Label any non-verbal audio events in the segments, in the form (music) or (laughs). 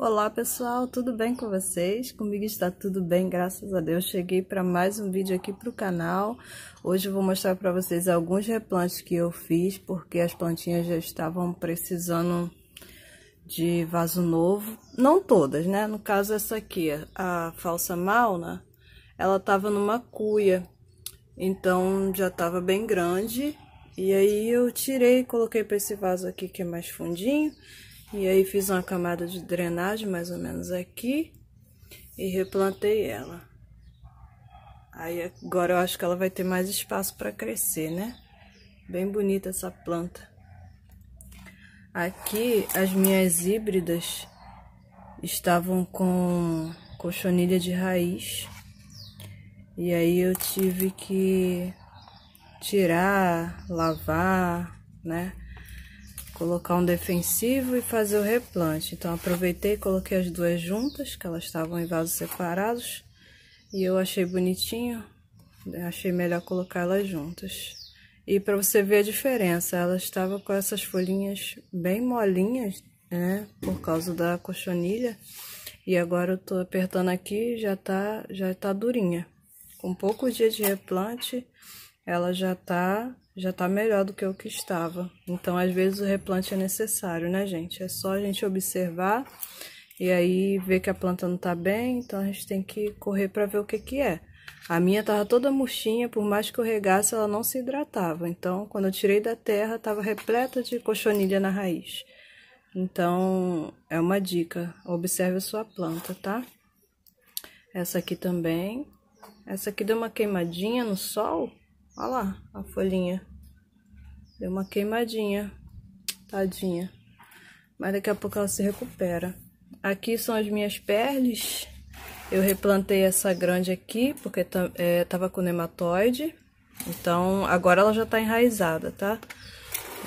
Olá pessoal, tudo bem com vocês? Comigo está tudo bem, graças a Deus. Cheguei para mais um vídeo aqui para o canal. Hoje eu vou mostrar para vocês alguns replantes que eu fiz, porque as plantinhas já estavam precisando de vaso novo. Não todas, né? No caso essa aqui, a falsa malna, ela estava numa cuia, então já estava bem grande. E aí eu tirei e coloquei para esse vaso aqui que é mais fundinho e aí fiz uma camada de drenagem mais ou menos aqui e replantei ela. Aí agora eu acho que ela vai ter mais espaço para crescer, né? Bem bonita essa planta. Aqui as minhas híbridas estavam com colchonilha de raiz. E aí eu tive que tirar, lavar, né? colocar um defensivo e fazer o replante. Então, aproveitei e coloquei as duas juntas, que elas estavam em vasos separados. E eu achei bonitinho, achei melhor colocar elas juntas. E para você ver a diferença, ela estava com essas folhinhas bem molinhas, né? Por causa da cochonilha. E agora eu tô apertando aqui, já tá, já tá durinha. Com pouco dia de replante, ela já tá já tá melhor do que o que estava. Então, às vezes, o replante é necessário, né, gente? É só a gente observar e aí ver que a planta não tá bem, então a gente tem que correr para ver o que que é. A minha tava toda murchinha, por mais que eu regasse, ela não se hidratava. Então, quando eu tirei da terra, tava repleta de cochonilha na raiz. Então, é uma dica, observe a sua planta, tá? Essa aqui também. Essa aqui deu uma queimadinha no sol, Olha lá a folhinha. Deu uma queimadinha, tadinha. Mas daqui a pouco ela se recupera. Aqui são as minhas perles. Eu replantei essa grande aqui, porque tá, é, tava com nematóide. Então, agora ela já tá enraizada, tá?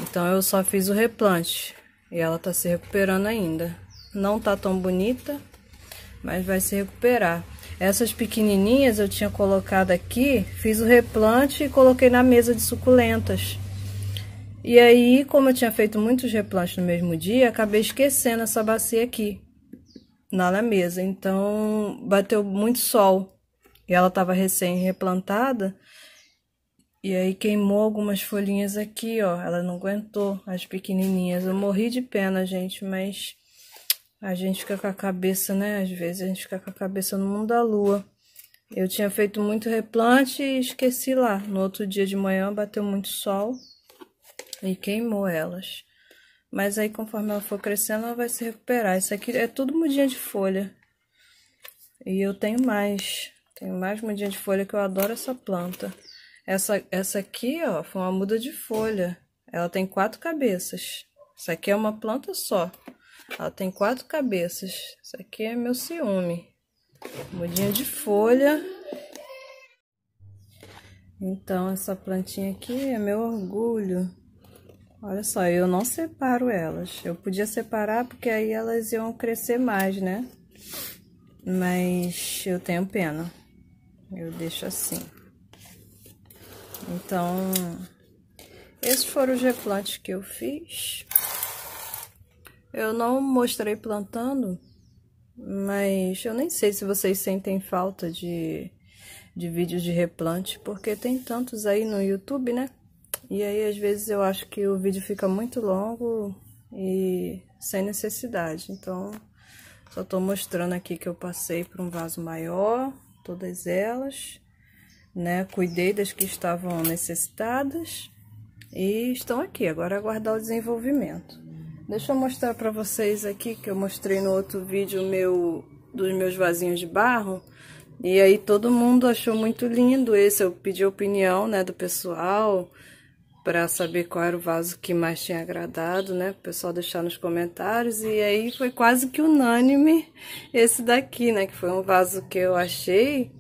Então, eu só fiz o replante. E ela tá se recuperando ainda. Não tá tão bonita, mas vai se recuperar. Essas pequenininhas eu tinha colocado aqui, fiz o replante e coloquei na mesa de suculentas. E aí, como eu tinha feito muitos replantes no mesmo dia, acabei esquecendo essa bacia aqui, lá na mesa. Então, bateu muito sol e ela estava recém-replantada. E aí queimou algumas folhinhas aqui, ó. Ela não aguentou as pequenininhas. Eu morri de pena, gente, mas a gente fica com a cabeça, né? Às vezes a gente fica com a cabeça no mundo da lua. Eu tinha feito muito replante e esqueci lá. No outro dia de manhã bateu muito sol e queimou elas. Mas aí conforme ela for crescendo, ela vai se recuperar. Isso aqui é tudo mudinha de folha. E eu tenho mais. Tenho mais mudinha de folha que eu adoro essa planta. Essa, essa aqui, ó, foi uma muda de folha. Ela tem quatro cabeças. Isso aqui é uma planta só. Ela tem quatro cabeças. Isso aqui é meu ciúme. Mudinha de folha. Então, essa plantinha aqui é meu orgulho. Olha só, eu não separo elas. Eu podia separar porque aí elas iam crescer mais, né? Mas eu tenho pena. Eu deixo assim. Então, esses foram os replantes que eu fiz. Eu não mostrei plantando, mas eu nem sei se vocês sentem falta de, de vídeos de replante, porque tem tantos aí no YouTube, né? E aí, às vezes, eu acho que o vídeo fica muito longo e sem necessidade. Então, só tô mostrando aqui que eu passei para um vaso maior, todas elas, né? Cuidei das que estavam necessitadas e estão aqui. Agora, aguardar o desenvolvimento. Deixa eu mostrar para vocês aqui que eu mostrei no outro vídeo meu dos meus vasinhos de barro. E aí todo mundo achou muito lindo esse. Eu pedi opinião, né, do pessoal para saber qual era o vaso que mais tinha agradado, né? O pessoal deixar nos comentários. E aí foi quase que unânime esse daqui, né? Que foi um vaso que eu achei,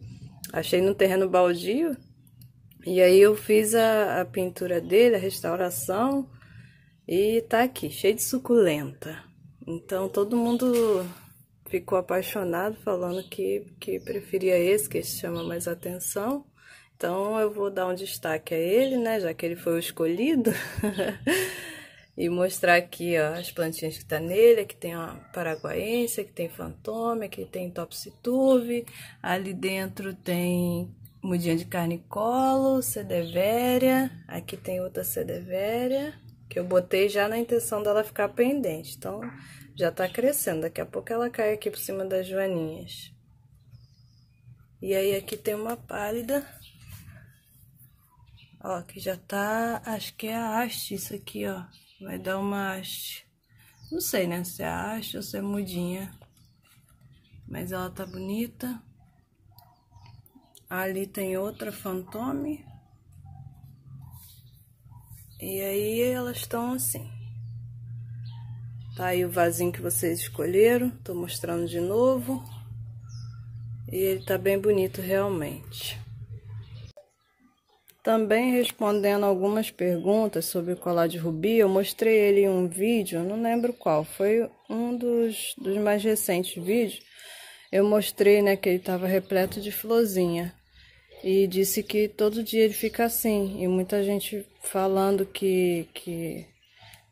achei no terreno baldio. E aí eu fiz a, a pintura dele, a restauração. E tá aqui, cheio de suculenta. Então todo mundo ficou apaixonado falando que, que preferia esse, que esse chama mais atenção. Então eu vou dar um destaque a ele, né? Já que ele foi o escolhido. (laughs) e mostrar aqui ó, as plantinhas que tá nele, que tem a paraguaense, que tem fantôme, que tem topsituve, ali dentro tem mudinha de carne colo, sedevéria, aqui tem outra sedevéria, que eu botei já na intenção dela ficar pendente. Então, já tá crescendo. Daqui a pouco ela cai aqui por cima das joaninhas. E aí, aqui tem uma pálida. Ó, que já tá... Acho que é a haste isso aqui, ó. Vai dar uma haste. Não sei, né? Se é haste ou se é mudinha. Mas ela tá bonita. Ali tem outra fantome. E aí elas estão assim. Tá aí o vasinho que vocês escolheram, tô mostrando de novo. E ele tá bem bonito realmente. Também respondendo algumas perguntas sobre o colar de rubi, eu mostrei ele em um vídeo, não lembro qual, foi um dos, dos mais recentes vídeos. Eu mostrei né, que ele estava repleto de florzinha e disse que todo dia ele fica assim. E muita gente falando que, que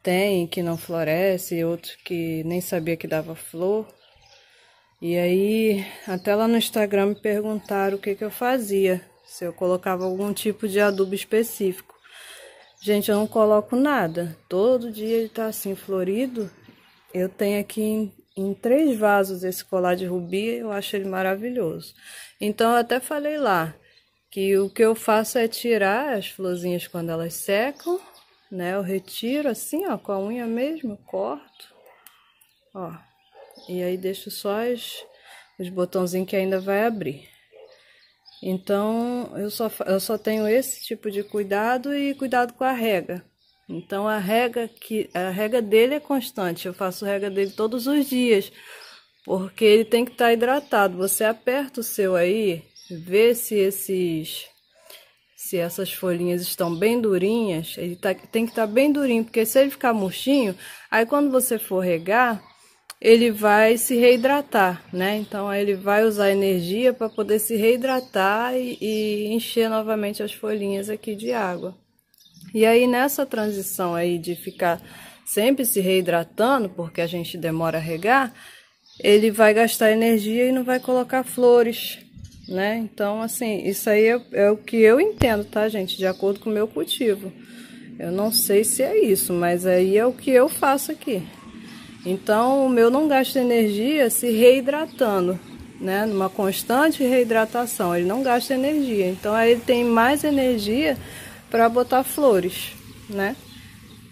tem, que não floresce, e outro que nem sabia que dava flor. E aí, até lá no Instagram me perguntaram o que, que eu fazia, se eu colocava algum tipo de adubo específico. Gente, eu não coloco nada. Todo dia ele tá assim, florido. Eu tenho aqui em, em três vasos esse colar de rubi, eu acho ele maravilhoso. Então, eu até falei lá, que o que eu faço é tirar as florzinhas quando elas secam, né? Eu retiro assim, ó, com a unha mesmo, corto, ó, e aí deixo só as, os botãozinhos que ainda vai abrir. Então, eu só, eu só tenho esse tipo de cuidado e cuidado com a rega. Então, a rega, que, a rega dele é constante, eu faço rega dele todos os dias, porque ele tem que estar tá hidratado. Você aperta o seu aí, ver se esses se essas folhinhas estão bem durinhas, ele tá, tem que estar tá bem durinho, porque se ele ficar murchinho, aí quando você for regar, ele vai se reidratar, né? Então aí ele vai usar energia para poder se reidratar e, e, encher novamente as folhinhas aqui de água. E aí nessa transição aí de ficar sempre se reidratando, porque a gente demora a regar, ele vai gastar energia e não vai colocar flores, né? Então, assim, isso aí é, é o que eu entendo, tá, gente? De acordo com o meu cultivo. Eu não sei se é isso, mas aí é o que eu faço aqui. Então, o meu não gasta energia se reidratando, né? Numa constante reidratação, ele não gasta energia. Então, aí ele tem mais energia para botar flores, né?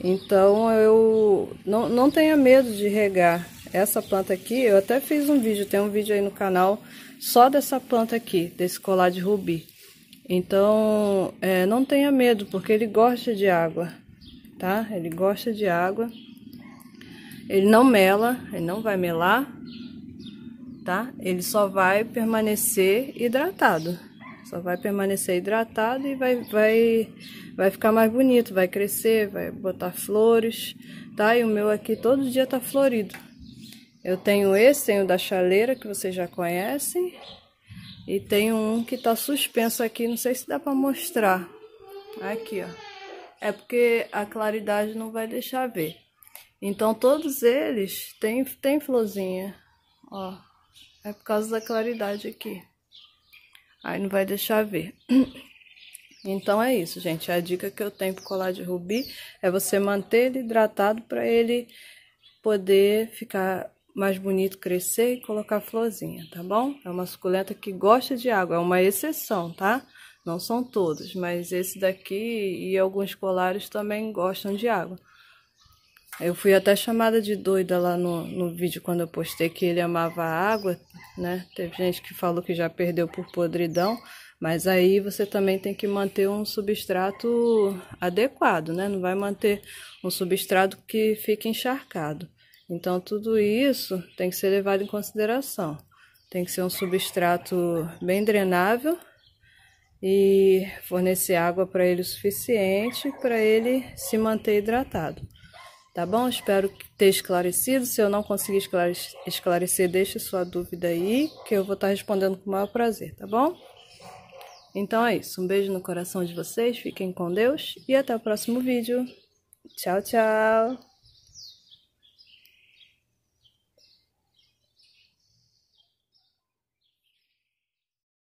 Então, eu não, não tenha medo de regar, essa planta aqui, eu até fiz um vídeo, tem um vídeo aí no canal só dessa planta aqui, desse colar de rubi. Então, é, não tenha medo, porque ele gosta de água, tá? Ele gosta de água. Ele não mela, ele não vai melar, tá? Ele só vai permanecer hidratado. Só vai permanecer hidratado e vai, vai, vai ficar mais bonito, vai crescer, vai botar flores, tá? E o meu aqui todo dia tá florido. Eu tenho esse, tenho da chaleira, que vocês já conhecem. E tenho um que tá suspenso aqui, não sei se dá pra mostrar. Aqui, ó. É porque a claridade não vai deixar ver. Então, todos eles têm, têm florzinha, ó. É por causa da claridade aqui. Aí não vai deixar ver. (clears throat) Então é isso, gente. A dica que eu tenho para colar de rubi é você manter ele hidratado para ele poder ficar mais bonito crescer e colocar florzinha, tá bom? É uma suculenta que gosta de água, é uma exceção, tá? Não são todos, mas esse daqui e alguns colares também gostam de água. Eu fui até chamada de doida lá no, no vídeo quando eu postei que ele amava a água, né? Teve gente que falou que já perdeu por podridão, mas aí você também tem que manter um substrato adequado, né? Não vai manter um substrato que fique encharcado. Então, tudo isso tem que ser levado em consideração. Tem que ser um substrato bem drenável e fornecer água para ele o suficiente para ele se manter hidratado. Tá bom? Espero ter esclarecido. Se eu não conseguir esclarecer, deixe sua dúvida aí, que eu vou estar tá respondendo com o maior prazer, tá bom? Então é isso. Um beijo no coração de vocês, fiquem com Deus e até o próximo vídeo. Tchau, tchau!